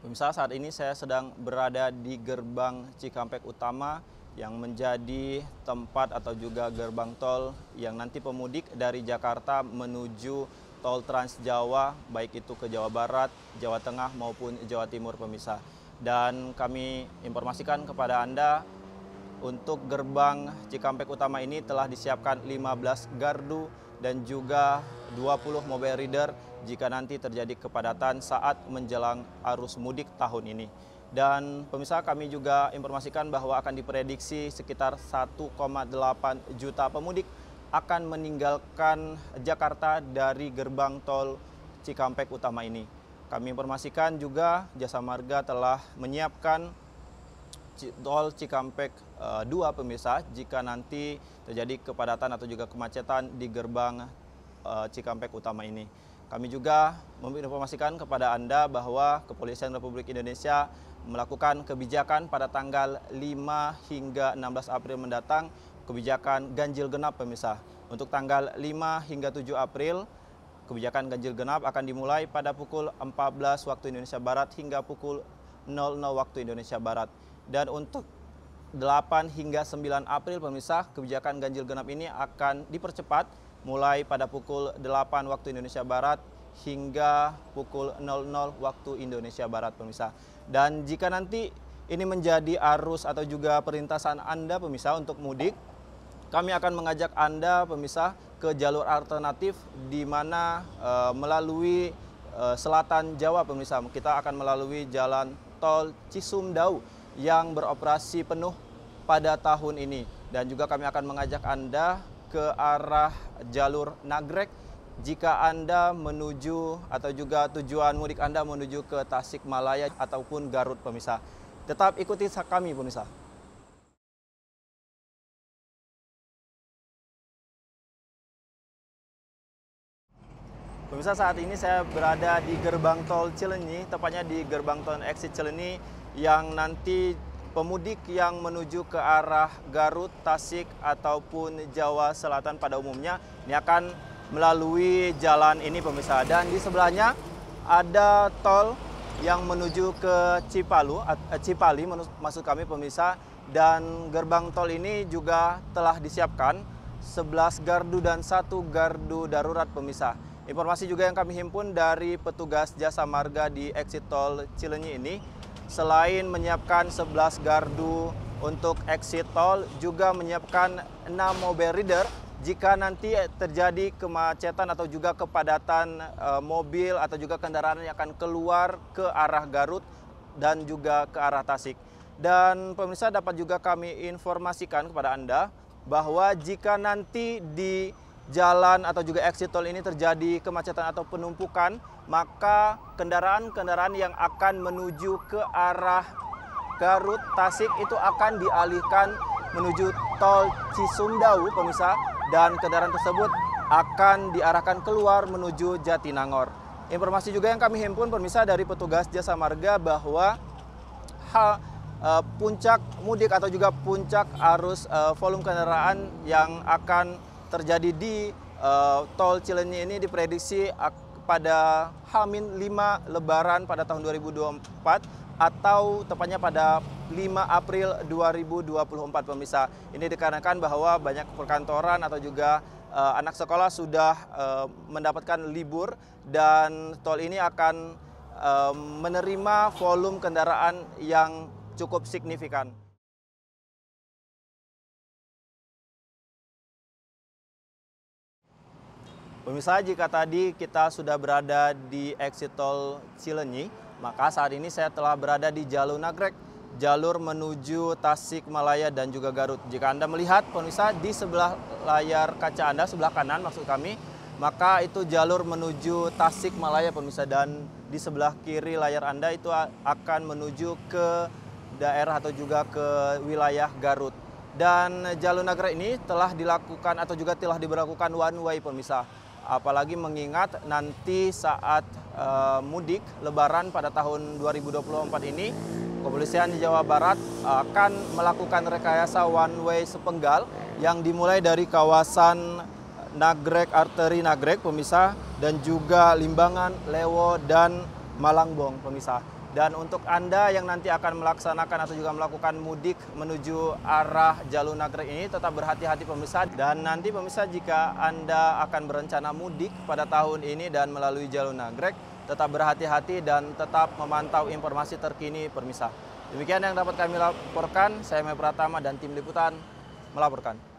Pemirsa saat ini saya sedang berada di gerbang Cikampek Utama yang menjadi tempat atau juga gerbang tol yang nanti pemudik dari Jakarta menuju tol Trans Jawa baik itu ke Jawa Barat, Jawa Tengah maupun Jawa Timur pemirsa. Dan kami informasikan kepada Anda untuk gerbang Cikampek Utama ini telah disiapkan 15 gardu dan juga 20 mobile reader jika nanti terjadi kepadatan saat menjelang arus mudik tahun ini. Dan pemirsa kami juga informasikan bahwa akan diprediksi sekitar 1,8 juta pemudik akan meninggalkan Jakarta dari gerbang tol Cikampek utama ini. Kami informasikan juga Jasa Marga telah menyiapkan tol Cikampek 2 eh, e, pemirsa jika nanti terjadi kepadatan atau juga kemacetan di gerbang e, Cikampek utama ini. Kami juga menginformasikan kepada Anda bahwa Kepolisian Republik Indonesia melakukan kebijakan pada tanggal 5 hingga 16 April mendatang, kebijakan ganjil genap pemirsa. Untuk tanggal 5 hingga 7 April, kebijakan ganjil genap akan dimulai pada pukul 14 waktu Indonesia Barat hingga pukul 00 waktu Indonesia Barat. Dan untuk 8 hingga 9 April pemirsa kebijakan ganjil genap ini akan dipercepat mulai pada pukul 8 waktu Indonesia Barat hingga pukul 00 waktu Indonesia Barat pemirsa. Dan jika nanti ini menjadi arus atau juga perlintasan Anda pemirsa untuk mudik, kami akan mengajak Anda pemirsa ke jalur alternatif di mana e, melalui e, selatan Jawa pemirsa kita akan melalui jalan tol Cisumdau yang beroperasi penuh pada tahun ini. Dan juga kami akan mengajak Anda ke arah jalur Nagrek jika Anda menuju atau juga tujuan mudik Anda menuju ke Tasik Malaya ataupun Garut pemirsa. Tetap ikuti kami pemirsa. Pemirsa saat ini saya berada di gerbang tol Cilenyi, tepatnya di gerbang tol exit Cilenyi yang nanti pemudik yang menuju ke arah Garut, Tasik ataupun Jawa Selatan pada umumnya ini akan melalui jalan ini pemirsa dan di sebelahnya ada tol yang menuju ke Cipalu eh, Cipali maksud kami pemirsa dan gerbang tol ini juga telah disiapkan 11 gardu dan satu gardu darurat pemirsa. Informasi juga yang kami himpun dari petugas jasa marga di exit tol Cilenyi ini selain menyiapkan 11 gardu untuk exit tol, juga menyiapkan 6 mobile reader jika nanti terjadi kemacetan atau juga kepadatan eh, mobil atau juga kendaraan yang akan keluar ke arah Garut dan juga ke arah Tasik. Dan pemirsa dapat juga kami informasikan kepada Anda bahwa jika nanti di jalan atau juga exit tol ini terjadi kemacetan atau penumpukan, maka kendaraan-kendaraan yang akan menuju ke arah Garut, Tasik itu akan dialihkan menuju tol Cisumdawu, pemirsa, dan kendaraan tersebut akan diarahkan keluar menuju Jatinangor. Informasi juga yang kami himpun pemirsa dari petugas Jasa Marga bahwa hal e, puncak mudik atau juga puncak arus e, volume kendaraan yang akan terjadi di uh, tol Cilenyi ini diprediksi pada Hamin 5 Lebaran pada tahun 2024 atau tepatnya pada 5 April 2024 pemirsa. Ini dikarenakan bahwa banyak perkantoran atau juga uh, anak sekolah sudah uh, mendapatkan libur dan tol ini akan uh, menerima volume kendaraan yang cukup signifikan. Pemirsa, jika tadi kita sudah berada di exit tol Cilenyi, maka saat ini saya telah berada di jalur Nagrek, jalur menuju Tasik Malaya dan juga Garut. Jika Anda melihat, pemirsa, di sebelah layar kaca Anda, sebelah kanan maksud kami, maka itu jalur menuju Tasik Malaya, pemirsa, dan di sebelah kiri layar Anda itu akan menuju ke daerah atau juga ke wilayah Garut. Dan jalur Nagrek ini telah dilakukan atau juga telah diberlakukan one way, pemirsa apalagi mengingat nanti saat e, mudik lebaran pada tahun 2024 ini Kepolisian Jawa Barat akan melakukan rekayasa one way sepenggal yang dimulai dari kawasan Nagrek arteri Nagrek pemisah dan juga Limbangan, Lewo dan Malangbong pemisah. Dan untuk Anda yang nanti akan melaksanakan atau juga melakukan mudik menuju arah Jalur Nagrek ini tetap berhati-hati pemirsa. Dan nanti pemirsa jika Anda akan berencana mudik pada tahun ini dan melalui Jalur Nagrek, tetap berhati-hati dan tetap memantau informasi terkini pemirsa. Demikian yang dapat kami laporkan. Saya Mepratama dan tim liputan melaporkan.